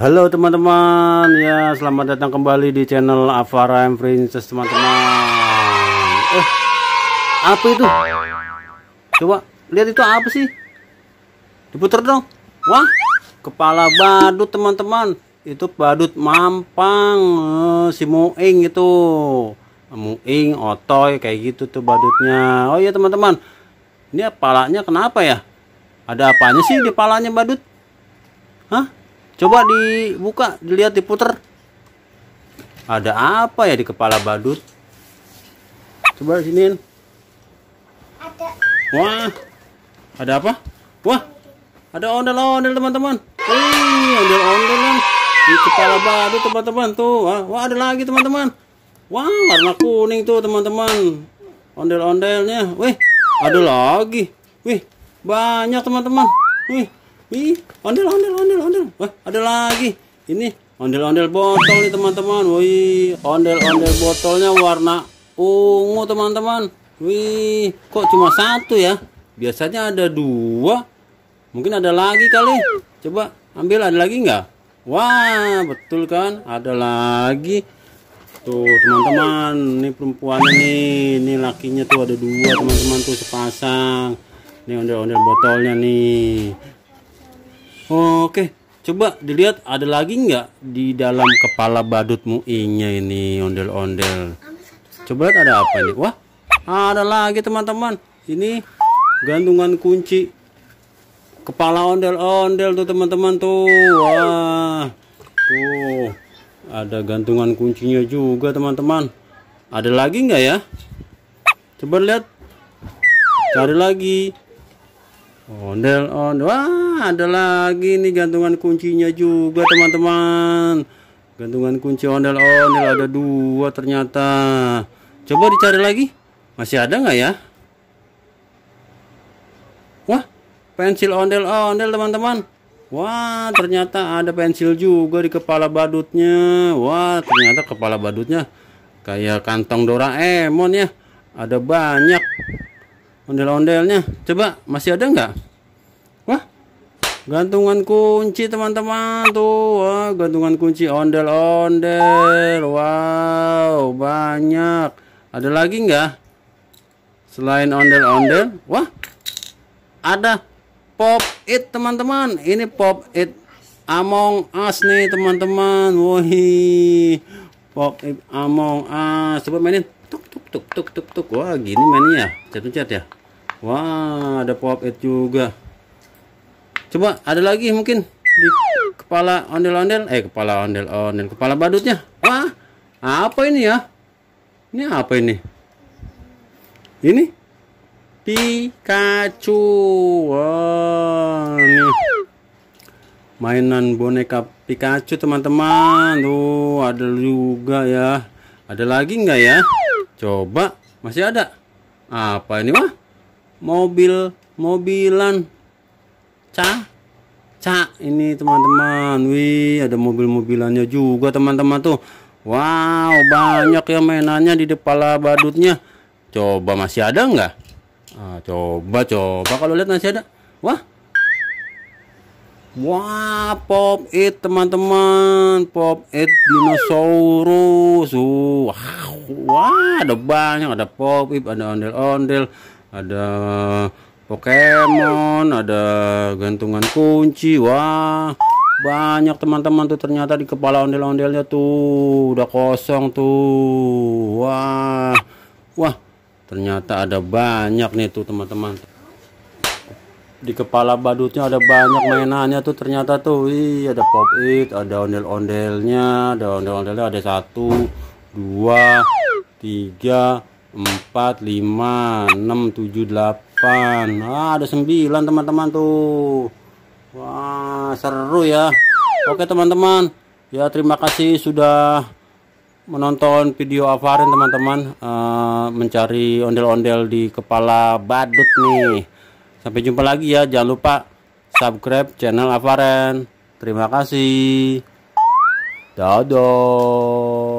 Halo teman-teman, ya selamat datang kembali di channel Avara and Princess teman-teman. Eh, apa itu? Coba lihat itu apa sih? Diputar dong. Wah, kepala badut teman-teman. Itu badut mampang, eh, si Muing itu. Muing, Otoy, kayak gitu tuh badutnya. Oh iya teman-teman, ini palanya kenapa ya? Ada apanya sih di palanya badut? Hah? Coba dibuka, dilihat diputer. Ada apa ya di kepala badut? Coba sini. Ada. Wah. Ada apa? Wah. Ada ondel-ondel teman-teman. Wih, ondel ondel kan? di kepala badut teman-teman tuh. Wah, wah ada lagi teman-teman. Wah, warna kuning tuh teman-teman. Ondel-ondelnya. Wih, ada lagi. Wih, banyak teman-teman. Wih, Wih, ondel ondel ondel ondel. Wah, ada lagi. Ini ondel-ondel botol nih teman-teman. Wih, ondel-ondel botolnya warna ungu teman-teman. Wih, kok cuma satu ya? Biasanya ada dua. Mungkin ada lagi kali. Coba ambil ada lagi nggak? Wah, betul kan? Ada lagi. Tuh teman-teman, ini perempuan ini, ini lakinya tuh ada dua teman-teman tuh sepasang. Ini ondel-ondel botolnya nih. Oke, coba dilihat ada lagi nggak di dalam kepala badut muinya ini ondel-ondel. Coba lihat ada apa nih? Wah, ada lagi teman-teman. Ini gantungan kunci kepala ondel-ondel tuh teman-teman tuh. Wah, tuh ada gantungan kuncinya juga teman-teman. Ada lagi nggak ya? Coba lihat. Cari lagi. Ondel-ondel. Wah, ada lagi nih gantungan kuncinya juga teman-teman gantungan kunci ondel-ondel ada dua ternyata coba dicari lagi masih ada nggak ya wah pensil ondel-ondel teman-teman wah ternyata ada pensil juga di kepala badutnya wah ternyata kepala badutnya kayak kantong Doraemon ya ada banyak ondel-ondelnya coba masih ada nggak wah gantungan kunci teman-teman tuh wah, gantungan kunci ondel-ondel wow banyak ada lagi nggak selain ondel-ondel wah ada pop it teman-teman ini pop it Among Us nih teman-teman wah pop it Among Us coba mainin tuk tuk tuk tuk tuk tuk wah gini mainnya cat-cat ya, ya wah ada pop it juga coba ada lagi mungkin di kepala ondel-ondel eh kepala ondel-ondel kepala badutnya wah apa ini ya ini apa ini ini Pikachu wah ini mainan boneka Pikachu teman-teman tuh ada juga ya ada lagi enggak ya coba masih ada apa ini mah mobil mobilan cak cak ini teman-teman wih ada mobil-mobilannya juga teman-teman tuh wow banyak ya mainannya di kepala badutnya coba masih ada nggak ah, coba coba kalau lihat masih ada wah Wah, pop it teman-teman, pop it dinosaurus. Uh, wow, wah, ada banyak, ada pop it, ada ondel-ondel, ada Pokemon ada gantungan kunci wah banyak teman-teman tuh ternyata di kepala ondel-ondelnya tuh udah kosong tuh wah wah ternyata ada banyak nih tuh teman-teman di kepala badutnya ada banyak mainannya tuh ternyata tuh Wih, ada pop it ada ondel-ondelnya ada ondel-ondelnya ada satu dua tiga 4 5 6 7 8 ah, ada 9 teman-teman tuh Wah seru ya Oke teman-teman ya terima kasih sudah menonton video Avarin teman-teman uh, mencari ondel-ondel di kepala badut nih sampai jumpa lagi ya jangan lupa subscribe channel Avaren terima kasih dadah